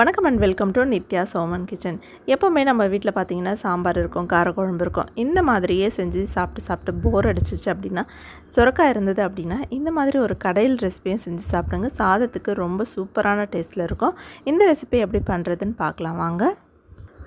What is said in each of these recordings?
வணக்கம் and welcome to Nithya Soman kitchen எப்போவுமே நம்ம வீட்டில் பார்த்தீங்கன்னா சாம்பார் இருக்கும் காரக்குழம்பு இருக்கும் இந்த மாதிரியே செஞ்சு சாப்பிட்டு சாப்பிட்டு போர் அடிச்சிச்சு அப்படின்னா சுரக்காய் இருந்தது அப்படின்னா இந்த மாதிரி ஒரு கடையில் ரெசிபியும் செஞ்சு சாப்பிடுங்க சாதத்துக்கு ரொம்ப சூப்பரான டேஸ்ட்டில் இருக்கும் இந்த ரெசிபி எப்படி பண்ணுறதுன்னு பார்க்கலாம் வாங்க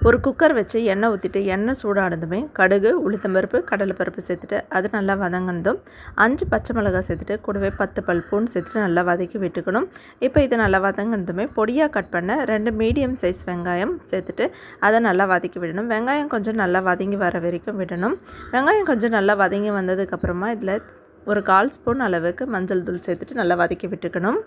ஒரு குக்கர் வச்சு எண்ணெய் ஊற்றிட்டு எண்ணெய் சூடானதுமே கடுகு உளுத்தம்பருப்பு கடலைப்பருப்பு சேர்த்துட்டு அது நல்லா வதங்கினதும் அஞ்சு பச்சை மிளகாய் சேர்த்துட்டு கூடவே பத்து பல் பூன்னு சேர்த்துட்டு நல்லா வதக்கி விட்டுக்கணும் இப்போ இது நல்லா வதங்கினதுமே பொடியாக கட் பண்ண ரெண்டு மீடியம் சைஸ் வெங்காயம் சேர்த்துட்டு அதை நல்லா வதக்கி விடணும் வெங்காயம் கொஞ்சம் நல்லா வதங்கி வர வரைக்கும் விடணும் வெங்காயம் கொஞ்சம் நல்லா வதங்கி வந்ததுக்கப்புறமா இதில் ஒரு கால் ஸ்பூன் அளவுக்கு மஞ்சள் தூள் சேர்த்துட்டு நல்லா வதக்கி விட்டுக்கணும்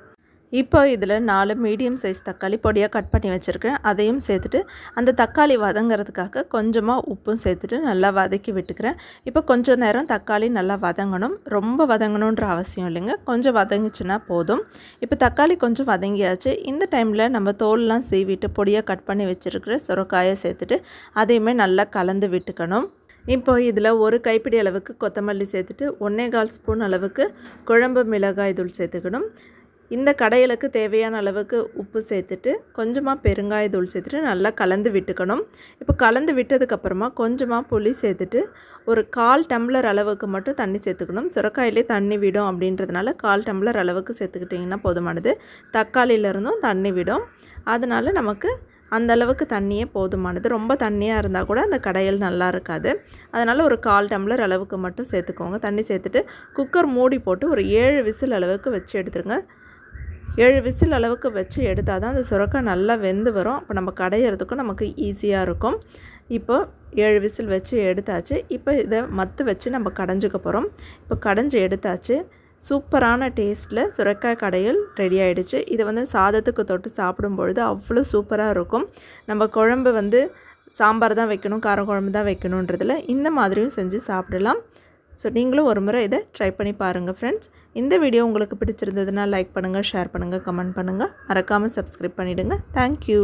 இப்போ இதில் நாலு மீடியம் சைஸ் தக்காளி பொடியாக கட் பண்ணி வச்சுருக்கேன் அதையும் சேர்த்துட்டு அந்த தக்காளி வதங்கிறதுக்காக கொஞ்சமாக உப்பும் சேர்த்துட்டு நல்லா வதக்கி விட்டுக்கிறேன் இப்போ கொஞ்சம் நேரம் தக்காளி நல்லா வதங்கணும் ரொம்ப வதங்கணுன்ற அவசியம் இல்லைங்க கொஞ்சம் வதங்கிச்சுன்னா போதும் இப்போ தக்காளி கொஞ்சம் வதங்கியாச்சு இந்த டைமில் நம்ம தோல்லாம் சீவிட்டு பொடியாக கட் பண்ணி வச்சுருக்கிற சுரக்காயை சேர்த்துட்டு அதையுமே நல்லா கலந்து விட்டுக்கணும் இப்போ இதில் ஒரு கைப்பிடி அளவுக்கு கொத்தமல்லி சேர்த்துட்டு ஒன்றே கால் ஸ்பூன் அளவுக்கு குழம்பு மிளகாய் தூள் சேர்த்துக்கணும் இந்த கடையலுக்கு தேவையான அளவுக்கு உப்பு சேர்த்துட்டு கொஞ்சமாக பெருங்காயத்தூள் சேர்த்துட்டு நல்லா கலந்து விட்டுக்கணும் இப்போ கலந்து விட்டதுக்கப்புறமா கொஞ்சமாக புளி சேர்த்துட்டு ஒரு கால் டம்ளர் அளவுக்கு மட்டும் தண்ணி சேர்த்துக்கணும் சுரக்காயிலே தண்ணி விடும் அப்படின்றதுனால கால் டம்ளர் அளவுக்கு சேர்த்துக்கிட்டிங்கன்னா போதுமானது தக்காளியிலிருந்தும் தண்ணி விடும் அதனால் நமக்கு அந்த அளவுக்கு தண்ணியே போதுமானது ரொம்ப தண்ணியாக இருந்தால் கூட அந்த கடையில் நல்லா இருக்காது அதனால் ஒரு கால் டம்ளர் அளவுக்கு மட்டும் சேர்த்துக்கோங்க தண்ணி சேர்த்துட்டு குக்கர் மூடி போட்டு ஒரு ஏழு விசில் அளவுக்கு வச்சு எடுத்துருங்க ஏழு விசில் அளவுக்கு வச்சு எடுத்தால் தான் அந்த சுரக்காய் நல்லா வெந்து வரும் அப்போ நம்ம கடையிறதுக்கும் நமக்கு ஈஸியாக இருக்கும் இப்போ ஏழு விசில் வச்சு எடுத்தாச்சு இப்போ இதை மத்து வச்சு நம்ம கடைஞ்சிக்க போகிறோம் இப்போ கடைஞ்சி எடுத்தாச்சு சூப்பரான டேஸ்ட்டில் சுரக்காய் கடையில் ரெடி ஆகிடுச்சு இதை வந்து சாதத்துக்கு தொட்டு சாப்பிடும்பொழுது அவ்வளோ சூப்பராக இருக்கும் நம்ம குழம்பு வந்து சாம்பார் தான் வைக்கணும் காரக்குழம்பு தான் வைக்கணுன்றதில் இந்த மாதிரியும் செஞ்சு சாப்பிடலாம் ஸோ நீங்களும் ஒரு முறை இதை ட்ரை பண்ணி பாருங்கள் ஃப்ரெண்ட்ஸ் இந்த வீடியோ உங்களுக்கு பிடிச்சிருந்ததுன்னா லைக் பண்ணுங்கள் ஷேர் பண்ணுங்கள் கமெண்ட் பண்ணுங்கள் மறக்காமல் சப்ஸ்கிரைப் பண்ணிவிடுங்க தேங்க்யூ